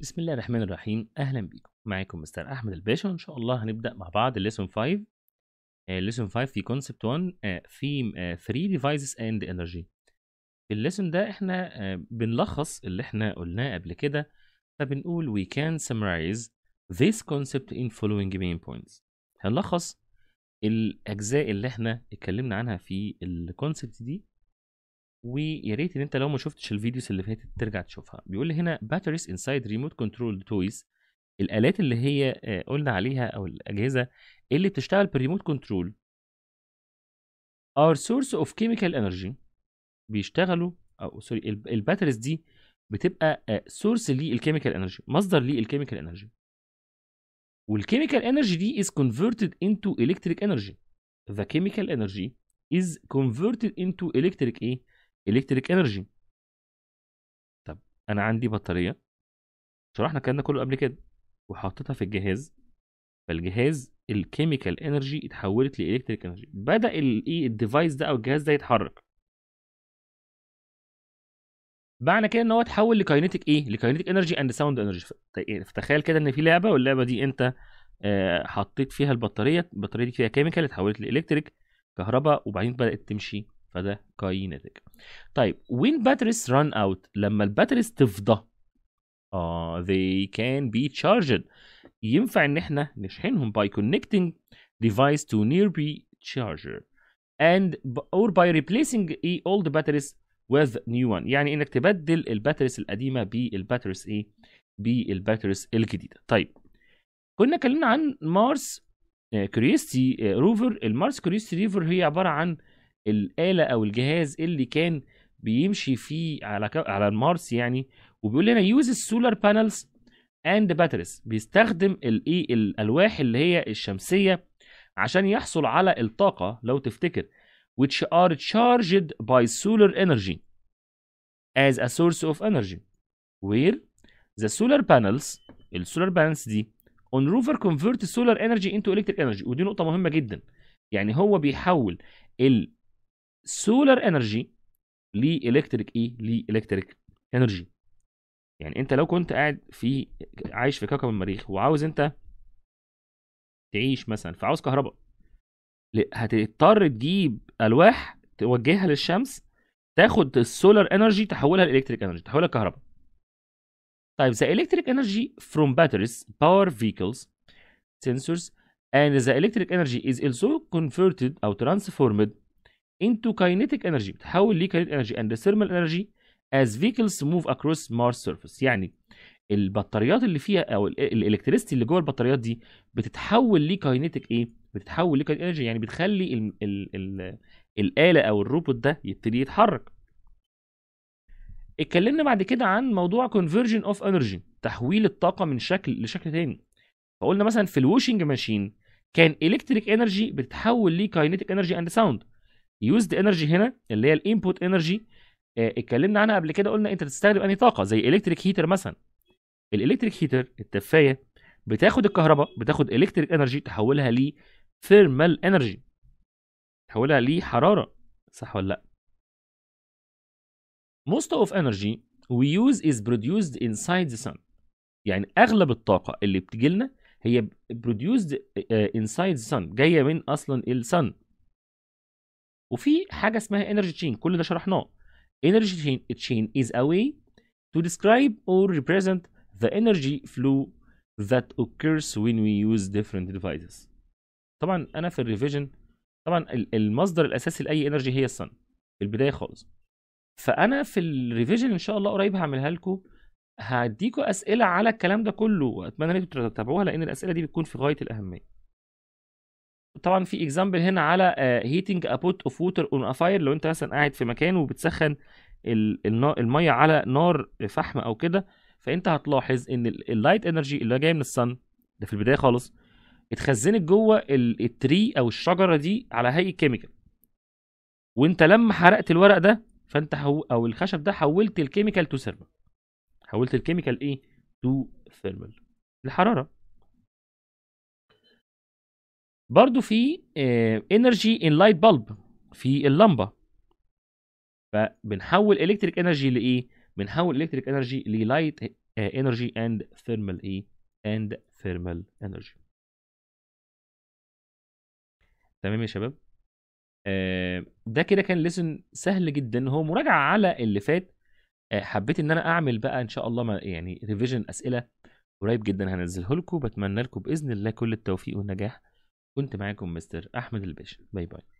بسم الله الرحمن الرحيم اهلا بيكم معاكم مستر احمد الباشا وان شاء الله هنبدا مع بعض الليسون 5 الليسون 5 في كونسبت 1 آه، في 3 ديفايسز اند انرجي في الليسون ده احنا آه، بنلخص اللي احنا قلناه قبل كده فبنقول we can summarize this concept in following main points هنلخص الاجزاء اللي احنا اتكلمنا عنها في الكونسبت دي ويا ريت ان انت لو ما شفتش الفيديوز اللي فاتت ترجع تشوفها بيقول لي هنا باتريز انسايد ريموت كنترول تويز الالات اللي هي آه، قلنا عليها او الاجهزه اللي بتشتغل بالريموت كنترول are source of chemical energy بيشتغلوا او سوري الباتريز دي بتبقى سورس للكيميكال انرجي مصدر للكيميكال انرجي والكيميكال انرجي دي is converted into electric energy the chemical energy is converted into electric ايه الكتريك انرجي طب انا عندي بطاريه شرحنا الكلام ده كله قبل كده وحطيتها في الجهاز فالجهاز الكيميكال انرجي اتحولت لالكتريك انرجي بدا الايه الديفايس ده او الجهاز ده يتحرك معنى كده ان هو اتحول لكاينيتيك ايه لكاينيتيك انرجي اند ساوند انرجي فتخيل كده ان في لعبه واللعبه دي انت آه، حطيت فيها البطاريه البطاريه دي فيها كيميكال اتحولت لالكتريك كهرباء وبعدين بدات تمشي فده كاي ناتج طيب وين باتريس ران اوت لما الباتريس تفضى اه they can be charged ينفع ان احنا نشحنهم by connecting device to nearby charger and or by replacing old batteries with new one يعني انك تبدل الباتريس القديمه بالباتريس ايه بالباتريس الجديده طيب كنا اتكلمنا عن مارس آه، كريستي آه، روفر المارس كريستي روفر هي عباره عن الآلة أو الجهاز اللي كان بيمشي فيه على على المارس يعني وبيقول لنا يوز السولار بانلز اند باتريز بيستخدم الايه الالواح اللي هي الشمسيه عشان يحصل على الطاقه لو تفتكر which are charged by solar energy as a source of energy where the solar panels السولار بانلز دي on rover convert solar energy into electric energy ودي نقطه مهمه جدا يعني هو بيحول ال سولار انرجي لالكتريك الكتريك ايه لالكتريك الكتريك انرجي يعني انت لو كنت قاعد في عايش في كوكب المريخ وعاوز انت تعيش مثلا فعاوز كهرباء هتضطر تجيب الواح توجهها للشمس تاخد السولار انرجي تحولها لالكتريك انرجي تحولها لكهرباء طيب the electric energy from batteries power vehicles sensors and the electric energy is also converted او transformed into kinetic energy بتحول ل kinetic energy and thermal energy as vehicles move across Mars surface يعني البطاريات اللي فيها او الالكتريستي اللي جوه البطاريات دي بتتحول kinetic ايه بتتحول kinetic انرجي يعني بتخلي الـ الـ الـ الاله او الروبوت ده يبتدي يتحرك اتكلمنا بعد كده عن موضوع conversion of energy تحويل الطاقه من شكل لشكل تاني فقلنا مثلا في الوشنج ماشين كان الكتريك انرجي بتتحول لكاينيتك انرجي اند ساوند يوزد انرجي هنا اللي هي الانبوت انرجي آه، اتكلمنا عنها قبل كده قلنا انت تستخدم انهي طاقه زي الكتريك هيتر مثلا الالكتريك هيتر التفايه بتاخد الكهرباء بتاخد الكتريك انرجي تحولها ل ثيرمال انرجي تحولها لحراره صح ولا لا most of energy we use is produced inside the sun يعني اغلب الطاقه اللي بتجي لنا هي produced آه، inside the sun جايه من اصلا السن وفي حاجه اسمها انرجي تشين كل ده شرحناه انرجي تشين is a way to describe or represent the energy flow that occurs when we use different devices طبعا انا في الريفيجن طبعا المصدر الاساسي لاي انرجي هي الصن في البدايه خالص فانا في الريفيجن ان شاء الله قريب هعملها لكم هديكم اسئله على الكلام ده كله واتمنى ان انتم تتابعوها لان الاسئله دي بتكون في غايه الاهميه طبعا في اكزامبل هنا على هيتنج ا بوت اوف ووتر اون ا فاير لو انت مثلا قاعد في مكان وبتسخن الميه على نار فحم او كده فانت هتلاحظ ان اللايت انرجي اللي جايه من الصن ده في البدايه خالص اتخزنت جوه التري او الشجره دي على هيئه كيميكال وانت لما حرقت الورق ده فانت حو... او الخشب ده حولت الكيميكال تو ثيرمال حولت الكيميكال ايه تو ثيرمال الحراره برضو في انرجي ان لايت بالب في اللمبه فبنحول الكتريك انرجي لايه بنحول الكتريك انرجي للايت انرجي اند ثيرمال ايه اند ثيرمال انرجي تمام يا شباب آه ده كده كان ليسن سهل جدا هو مراجعه على اللي فات آه حبيت ان انا اعمل بقى ان شاء الله ما يعني ريفيجن اسئله قريب جدا هنزله لكم بتمنى لكم باذن الله كل التوفيق والنجاح كنت معاكم مستر أحمد الباشا باي باي